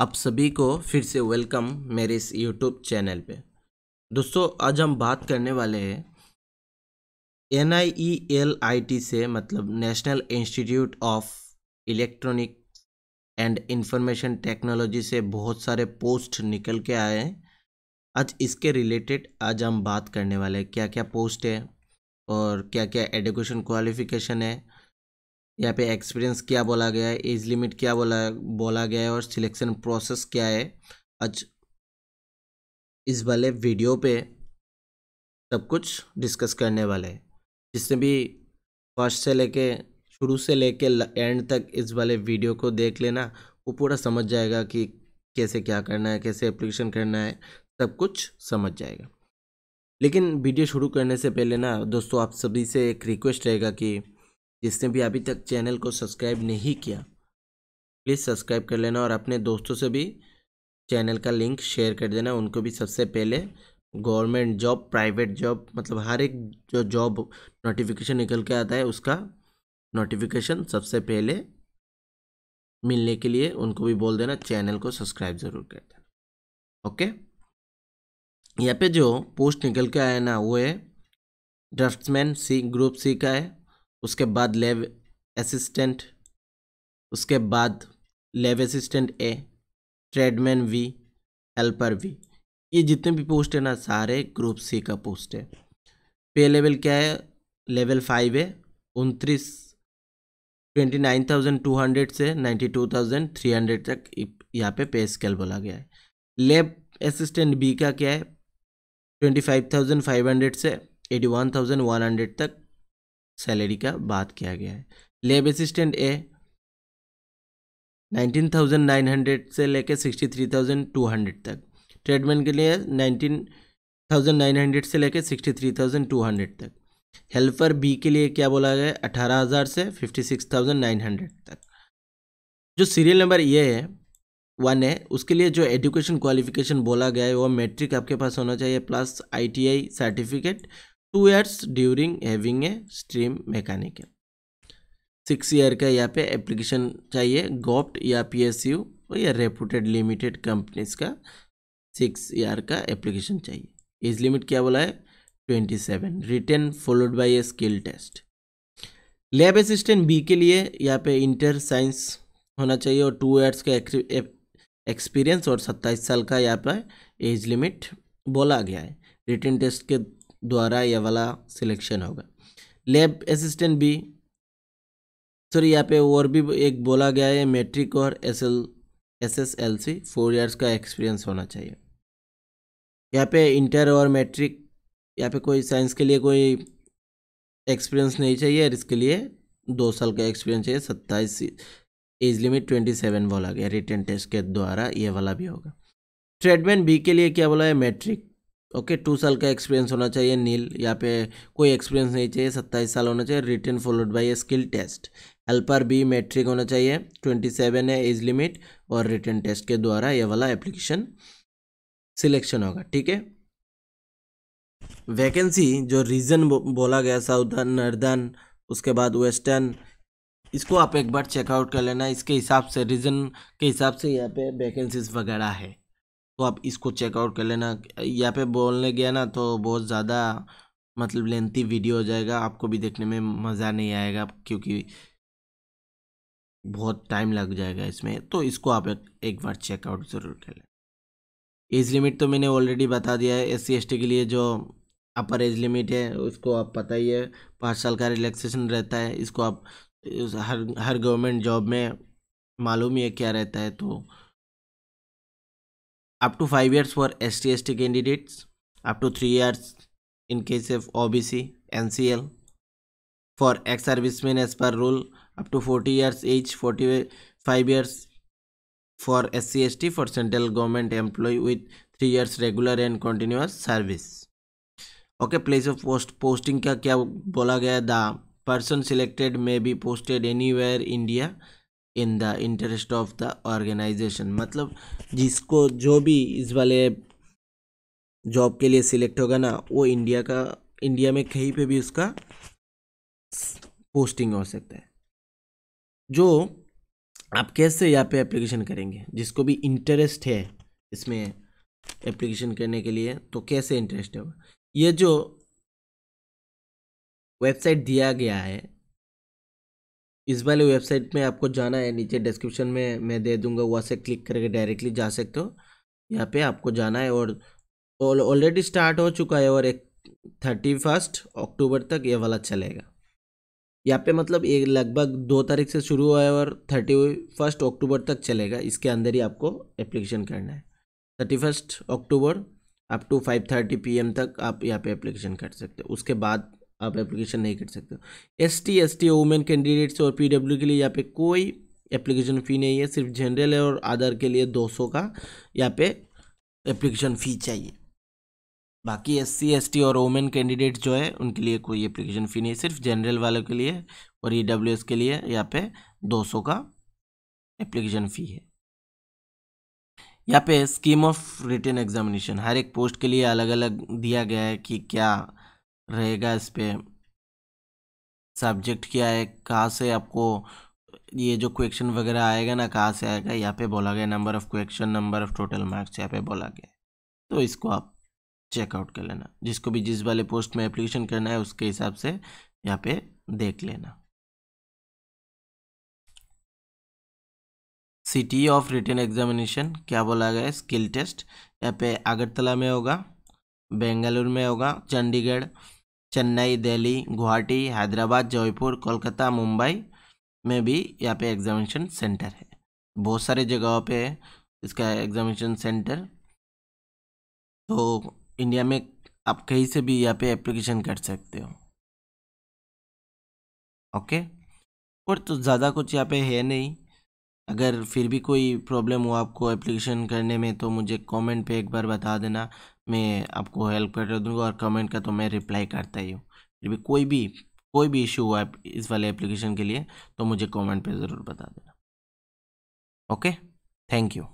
आप सभी को फिर से वेलकम मेरे इस यूट्यूब चैनल पे दोस्तों आज हम बात करने वाले हैं N I E L I T से मतलब national institute of electronic and information technology से बहुत सारे पोस्ट निकल के आए हैं आज इसके रिलेटेड आज हम बात करने वाले हैं क्या क्या पोस्ट है और क्या क्या एडुकेशन क्वालिफिकेशन है यहाँ पे एक्सपीरियंस क्या बोला गया है एज लिमिट क्या बोला बोला गया है और सिलेक्शन प्रोसेस क्या है आज इस वाले वीडियो पे सब कुछ डिस्कस करने वाले हैं जिसने भी फर्स्ट से लेके शुरू से लेके एंड तक इस वाले वीडियो को देख लेना वो पूरा समझ जाएगा कि कैसे क्या करना है कैसे एप्लीकेशन करना है सब कुछ समझ जाएगा लेकिन वीडियो शुरू करने से पहले ना दोस्तों आप सभी से एक रिक्वेस्ट रहेगा कि जिसने भी अभी तक चैनल को सब्सक्राइब नहीं किया प्लीज़ सब्सक्राइब कर लेना और अपने दोस्तों से भी चैनल का लिंक शेयर कर देना उनको भी सबसे पहले गवर्नमेंट जॉब प्राइवेट जॉब मतलब हर एक जो जॉब नोटिफिकेशन निकल के आता है उसका नोटिफिकेशन सबसे पहले मिलने के लिए उनको भी बोल देना चैनल को सब्सक्राइब ज़रूर कर देना ओके यहाँ पे जो पोस्ट निकल के आया ना वो है ड्राफ्ट्समैन सी ग्रुप सी का है उसके बाद लेब असिस्टेंट उसके बाद lab assistant A tradesman B helper B ये जितने भी पोस्ट है ना सारे ग्रुप सी का पोस्ट है पे लेवल क्या है लेवल फाइव है उनतीस twenty nine thousand two hundred से ninety two thousand three hundred तक यहाँ पे पे स्केल बोला गया है लेब असिस्टेंट बी का क्या है twenty five thousand five hundred से eighty one thousand one hundred तक सैलरी का बात किया गया है लेब असिस्टेंट ए 19,900 से लेकर 63,200 तक ट्रेडमैन के लिए 19,900 से लेकर 63,200 तक हेल्पर बी के लिए क्या बोला गया अठारह हज़ार से 56,900 तक जो सीरियल नंबर ये है वन है उसके लिए जो एजुकेशन क्वालिफिकेशन बोला गया है वो मैट्रिक आपके पास होना चाहिए plus ITI certificate two years during having a stream mechanical six year का यहाँ पे एप्लीकेशन चाहिए गॉप्ट या पी एस यू या रेपूटेड लिमिटेड कंपनीज का सिक्स ईयर का एप्लीकेशन चाहिए एज लिमिट क्या बोला है twenty seven written followed by a skill test lab assistant B के लिए यहाँ पे इंटर साइंस होना चाहिए और टू ईयर्स का एक्सपीरियंस और सत्ताईस साल का यहाँ पर एज लिमिट बोला गया है रिटर्न टेस्ट के द्वारा यह वाला सिलेक्शन होगा लैब असिस्टेंट भी सॉरी यहाँ पे और भी एक बोला गया है मैट्रिक और S L S S L C four years का एक्सपीरियंस होना चाहिए यहाँ पे इंटर और मैट्रिक यहाँ पे कोई साइंस के लिए कोई एक्सपीरियंस नहीं चाहिए और इसके लिए दो साल का एक्सपीरियंस चाहिए सत्ताईस एज लिमिट ट्वेंटी सेवन बोला गया रिटर्न टेस्ट के द्वारा ये वाला भी होगा ट्रेडमैन बी के लिए क्या बोला है मैट्रिक ओके टू साल का एक्सपीरियंस होना चाहिए नील यहाँ पे कोई एक्सपीरियंस नहीं चाहिए सत्ताईस साल होना चाहिए written followed by a skill test helper B matric होना चाहिए ट्वेंटी सेवन है एज लिमिट और रिटर्न टेस्ट के द्वारा ये वाला एप्लीकेशन सिलेक्शन होगा ठीक है वैकेंसी जो रीजन बोला गया साउथर्न नर्दर्न उसके बाद वेस्टर्न इसको आप एक बार चेकआउट कर लेना इसके हिसाब से रीजन के हिसाब से यहाँ पे वैकेंसीज वगैरह है तो आप इसको चेकआउट कर लेना यहाँ पे बोलने गया ना तो बहुत ज़्यादा मतलब लेंथी वीडियो हो जाएगा आपको भी देखने में मज़ा नहीं आएगा क्योंकि बहुत टाइम लग जाएगा इसमें तो इसको आप एक बार चेकआउट ज़रूर कर लें एज लिमिट तो मैंने ऑलरेडी बता दिया है एस सी के लिए जो अपर एज लिमिट है उसको आप पता ही है पाँच साल का रिलैक्सेशन रहता है इसको आप हर हर गवर्नमेंट जॉब में मालूम ही है क्या रहता है तो up to five years for S T S T candidates up to three years in case of O B C N C L for ex serviceman age per rule up to forty years age forty five years for S C S T for central government employ with three years regular and continuous service okay place of post posting का क्या बोला गया the person selected may be posted anywhere India in the interest of the organisation मतलब जिसको जो भी इस वाले जॉब के लिए सिलेक्ट होगा ना वो इंडिया का इंडिया में कहीं पे भी उसका पोस्टिंग हो सकता है जो आप कैसे यहाँ पे एप्लीकेशन करेंगे जिसको भी इंटरेस्ट है इसमें एप्लीकेशन करने के लिए तो कैसे इंटरेस्ट है ये जो वेबसाइट दिया गया है इस वाले वेबसाइट में आपको जाना है नीचे डिस्क्रिप्शन में मैं दे दूंगा वहाँ से क्लिक करके डायरेक्टली जा सकते हो यहाँ पे आपको जाना है और ऑलरेडी स्टार्ट हो चुका है और एक थर्टी फर्स्ट अक्टूबर तक ये वाला चलेगा यहाँ पे मतलब एक लगभग दो तारीख से शुरू हुआ है और थर्टी फर्स्ट अक्टूबर तक चलेगा इसके अंदर ही आपको एप्लीकेशन करना है thirty first October up to five thirty P तक आप यहाँ पे एप्लीकेशन कर सकते हो उसके बाद आप एप्लीकेशन नहीं कर सकते S T S T women candidates और पी डब्ल्यू के लिए यहाँ पे कोई एप्लीकेशन फ़ी नहीं है सिर्फ जनरल है और आधार के लिए दो सौ का यहाँ पे एप्लीकेशन फ़ी चाहिए बाकी एस सी एस टी और वुमेन कैंडिडेट जो है उनके लिए कोई एप्लीकेशन फ़ी नहीं है सिर्फ जनरल वालों के लिए और ई डब्ल्यू एस के लिए यहाँ पे दो सौ का एप्लीकेशन फ़ी है यहाँ पे स्कीम ऑफ रिटर्न एग्जामिनेशन हर एक पोस्ट के लिए अलग अलग दिया गया है कि क्या रहेगा इस पर सब्जेक्ट क्या है कहाँ से आपको ये जो क्वेश्चन वगैरह आएगा ना कहाँ से आएगा यहाँ पे बोला गया number of question number of total marks यहाँ पे बोला गया तो इसको आप चेकआउट कर लेना जिसको भी जिस वाले पोस्ट में एप्लीकेशन करना है उसके हिसाब से यहाँ पे देख लेना सिटी ऑफ रिटर्न एग्जामिनेशन क्या बोला गया स्किल टेस्ट यहाँ पे अगरतला में होगा बेंगलुरु में होगा चंडीगढ़ चेन्नई दिल्ली गुवाहाटी हैदराबाद जयपुर कोलकाता मुंबई में भी यहाँ पे एग्जामिनेशन सेंटर है बहुत सारे जगहों पे इसका एग्जामिनेशन सेंटर तो इंडिया में आप कहीं से भी यहाँ पे एप्लीकेशन कर सकते हो ओके और तो ज़्यादा कुछ यहाँ पे है नहीं अगर फिर भी कोई प्रॉब्लम हो आपको एप्लीकेशन करने में तो मुझे कमेंट पे एक बार बता देना मैं आपको हेल्प कर दूँगा और कमेंट का तो मैं रिप्लाई करता ही हूँ फिर भी कोई भी कोई भी इशू हुआ इस वाले एप्लीकेशन के लिए तो मुझे कमेंट पे ज़रूर बता देना ओके थैंक यू